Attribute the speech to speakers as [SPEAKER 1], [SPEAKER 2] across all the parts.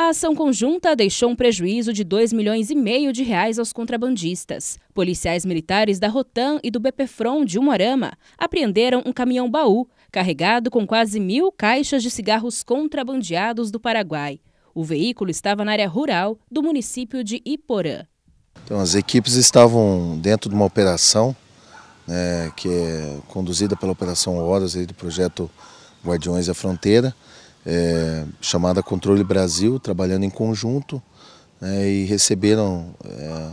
[SPEAKER 1] A ação conjunta deixou um prejuízo de 2 milhões e meio de reais aos contrabandistas. Policiais militares da Rotan e do BPFRON de Umarama apreenderam um caminhão-baú carregado com quase mil caixas de cigarros contrabandeados do Paraguai. O veículo estava na área rural do município de Iporã.
[SPEAKER 2] Então, as equipes estavam dentro de uma operação né, que é conduzida pela Operação Horas do projeto Guardiões da Fronteira, é, chamada Controle Brasil, trabalhando em conjunto, né, e receberam, é,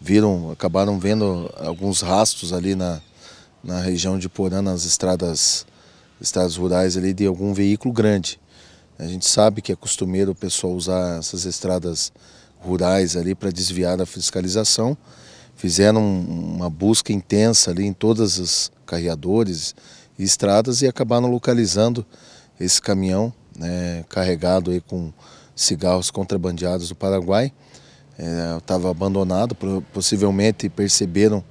[SPEAKER 2] viram, acabaram vendo alguns rastros ali na, na região de Porã, nas estradas, estradas rurais ali, de algum veículo grande. A gente sabe que é costumeiro o pessoal usar essas estradas rurais ali para desviar da fiscalização. Fizeram uma busca intensa ali em todas as carreadores e estradas e acabaram localizando esse caminhão né, carregado aí com cigarros contrabandeados do Paraguai. Estava é, abandonado, possivelmente perceberam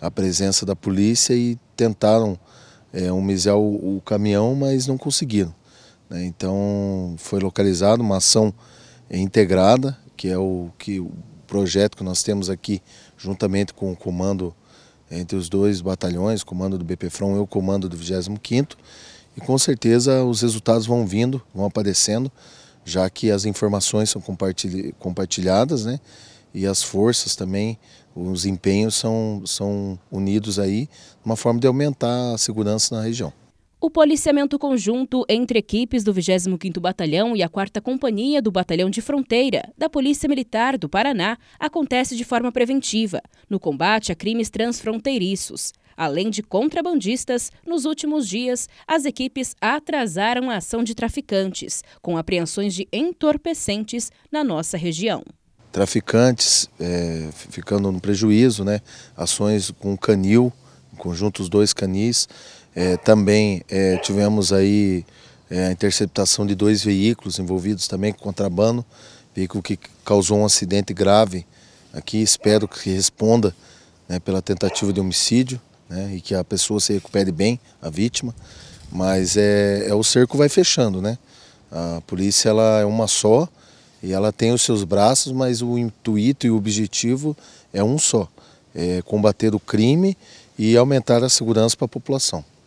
[SPEAKER 2] a presença da polícia e tentaram é, humilhar o, o, caminhão, mas não conseguiram. Né? Então foi localizado uma ação integrada, que é o, que, o projeto que nós temos aqui juntamente com o comando entre os dois batalhões, comando do BP Front e o comando do 25º, e com certeza os resultados vão vindo, vão aparecendo, já que as informações são compartilhadas, né? E as forças também, os empenhos são, são unidos aí, uma forma de aumentar a segurança na região.
[SPEAKER 1] O policiamento conjunto entre equipes do 25º Batalhão e a 4 Companhia do Batalhão de Fronteira da Polícia Militar do Paraná acontece de forma preventiva no combate a crimes transfronteiriços. Além de contrabandistas, nos últimos dias, as equipes atrasaram a ação de traficantes, com apreensões de entorpecentes na nossa região
[SPEAKER 2] traficantes é, ficando no prejuízo, né? ações com canil conjunto Os Dois Canis. É, também é, tivemos aí é, a interceptação de dois veículos envolvidos também com contrabando, veículo que causou um acidente grave aqui. Espero que responda né, pela tentativa de homicídio né, e que a pessoa se recupere bem, a vítima. Mas é, é o cerco vai fechando, né? A polícia ela é uma só e ela tem os seus braços, mas o intuito e o objetivo é um só: é combater o crime e aumentar a segurança para a população.